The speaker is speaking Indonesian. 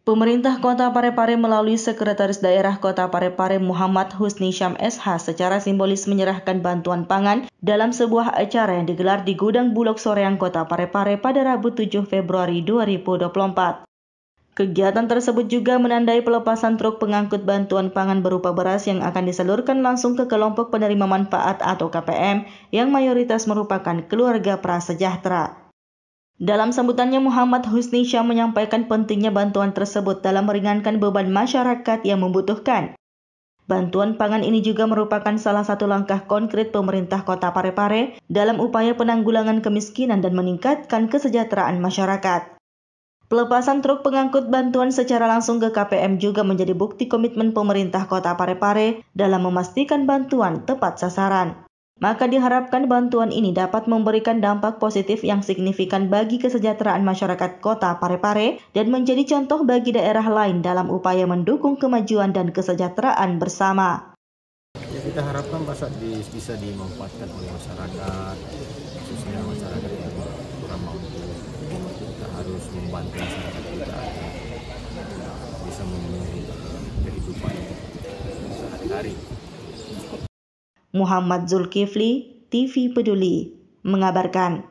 Pemerintah Kota Parepare melalui Sekretaris Daerah Kota Parepare Muhammad Husni Syam SH secara simbolis menyerahkan bantuan pangan dalam sebuah acara yang digelar di Gudang Bulog Soreang Kota Parepare pada Rabu 7 Februari 2024. Kegiatan tersebut juga menandai pelepasan truk pengangkut bantuan pangan berupa beras yang akan disalurkan langsung ke kelompok penerima manfaat atau KPM yang mayoritas merupakan keluarga prasejahtera. Dalam sambutannya, Muhammad Husni Syah menyampaikan pentingnya bantuan tersebut dalam meringankan beban masyarakat yang membutuhkan. Bantuan pangan ini juga merupakan salah satu langkah konkret pemerintah kota Parepare dalam upaya penanggulangan kemiskinan dan meningkatkan kesejahteraan masyarakat. Pelepasan truk pengangkut bantuan secara langsung ke KPM juga menjadi bukti komitmen pemerintah kota Parepare dalam memastikan bantuan tepat sasaran. Maka diharapkan bantuan ini dapat memberikan dampak positif yang signifikan bagi kesejahteraan masyarakat kota Parepare dan menjadi contoh bagi daerah lain dalam upaya mendukung kemajuan dan kesejahteraan bersama. Ya, kita harapkan di, bisa dimanfaatkan oleh masyarakat, khususnya masyarakat yang kurang mampu. Kita harus membantu masyarakat kita bisa memenuhi kehidupan sehari-hari. Muhammad Zulkifli, TV Peduli, mengabarkan.